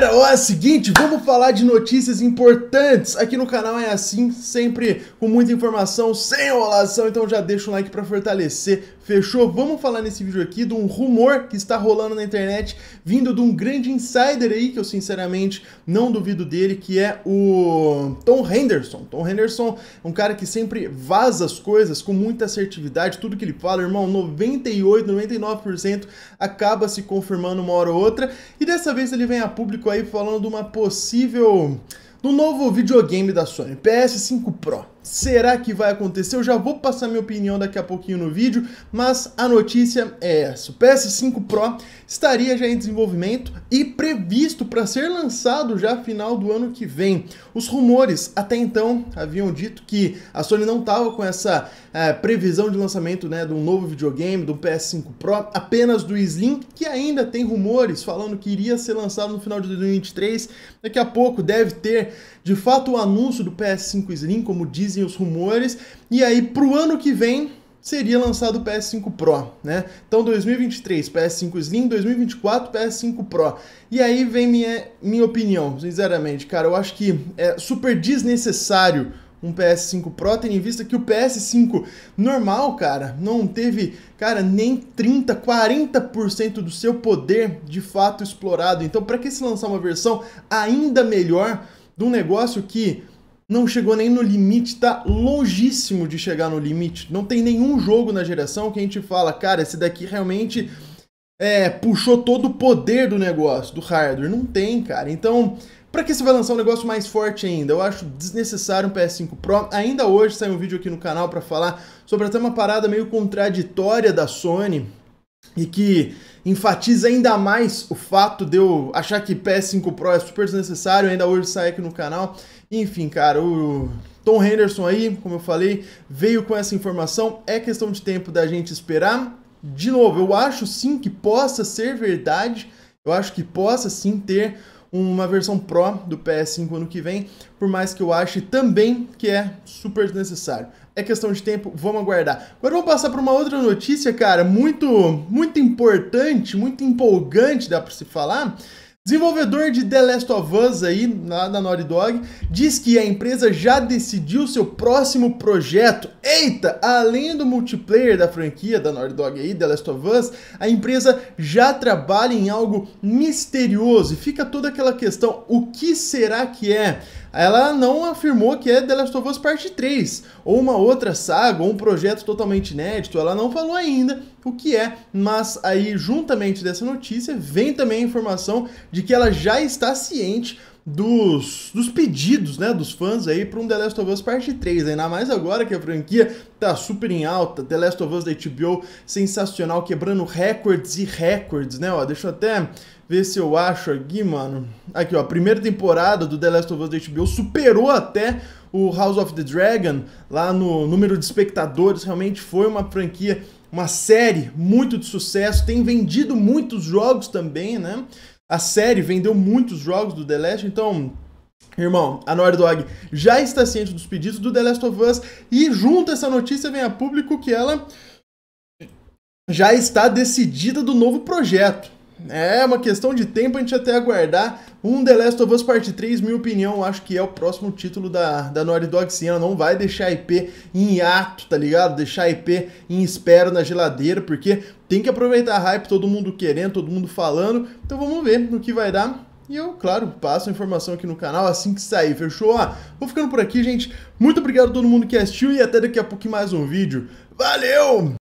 galera, ó, é o seguinte, vamos falar de notícias importantes. Aqui no canal é assim, sempre com muita informação, sem enrolação, então já deixa um like para fortalecer. Fechou? Vamos falar nesse vídeo aqui de um rumor que está rolando na internet, vindo de um grande insider aí, que eu sinceramente não duvido dele, que é o Tom Henderson. Tom Henderson é um cara que sempre vaza as coisas com muita assertividade, tudo que ele fala, irmão, 98, 99% acaba se confirmando uma hora ou outra, e dessa vez ele vem a público aí falando de uma possível. do novo videogame da Sony, PS5 Pro será que vai acontecer? Eu já vou passar minha opinião daqui a pouquinho no vídeo, mas a notícia é essa. O PS5 Pro estaria já em desenvolvimento e previsto para ser lançado já final do ano que vem. Os rumores até então haviam dito que a Sony não estava com essa é, previsão de lançamento né, de um novo videogame, do PS5 Pro, apenas do Slim, que ainda tem rumores falando que iria ser lançado no final de 2023. Daqui a pouco deve ter, de fato, o anúncio do PS5 Slim, como diz dizem os rumores. E aí, para o ano que vem, seria lançado o PS5 Pro, né? Então 2023 PS5 Slim, 2024 PS5 Pro. E aí vem minha, minha opinião, sinceramente, cara, eu acho que é super desnecessário um PS5 Pro, tendo em vista que o PS5 normal, cara, não teve, cara, nem 30, 40% do seu poder de fato explorado. Então, para que se lançar uma versão ainda melhor de um negócio que não chegou nem no limite, tá longíssimo de chegar no limite. Não tem nenhum jogo na geração que a gente fala, cara, esse daqui realmente é, puxou todo o poder do negócio, do hardware. Não tem, cara. Então, para que você vai lançar um negócio mais forte ainda? Eu acho desnecessário um PS5 Pro. Ainda hoje saiu um vídeo aqui no canal para falar sobre até uma parada meio contraditória da Sony, e que enfatiza ainda mais o fato de eu achar que PS5 Pro é super necessário, ainda hoje sai aqui no canal. Enfim, cara, o Tom Henderson aí, como eu falei, veio com essa informação. É questão de tempo da gente esperar. De novo, eu acho sim que possa ser verdade. Eu acho que possa sim ter uma versão Pro do PS5 ano que vem, por mais que eu ache também que é super necessário. É questão de tempo, vamos aguardar. Agora vamos passar para uma outra notícia, cara, muito, muito importante, muito empolgante, dá para se falar, Desenvolvedor de The Last of Us aí na, na Naughty Dog diz que a empresa já decidiu seu próximo projeto. Eita, além do multiplayer da franquia da Naughty Dog aí, The Last of Us, a empresa já trabalha em algo misterioso e fica toda aquela questão: o que será que é? ela não afirmou que é The Last of Us Parte 3, ou uma outra saga, ou um projeto totalmente inédito, ela não falou ainda o que é, mas aí juntamente dessa notícia vem também a informação de que ela já está ciente dos, dos pedidos, né, dos fãs aí para um The Last of Us Parte 3, né? ainda mais agora que a franquia tá super em alta, The Last of Us da HBO sensacional, quebrando recordes e recordes, né, ó, deixa eu até ver se eu acho aqui, mano, aqui, ó, a primeira temporada do The Last of Us da HBO superou até o House of the Dragon lá no número de espectadores, realmente foi uma franquia uma série muito de sucesso, tem vendido muitos jogos também, né? A série vendeu muitos jogos do The Last, então Irmão, a Naughty Dog já está ciente dos pedidos do The Last of Us e junto a essa notícia vem a público que ela já está decidida do novo projeto. É uma questão de tempo a gente até aguardar. Um The Last of Us Part 3, minha opinião, acho que é o próximo título da, da Naughty Dog sim. Ela não vai deixar a IP em ato, tá ligado? Deixar a IP em espera na geladeira, porque tem que aproveitar a hype, todo mundo querendo, todo mundo falando. Então vamos ver no que vai dar. E eu, claro, passo a informação aqui no canal assim que sair, fechou? Ah, vou ficando por aqui, gente. Muito obrigado a todo mundo que assistiu e até daqui a pouco mais um vídeo. Valeu!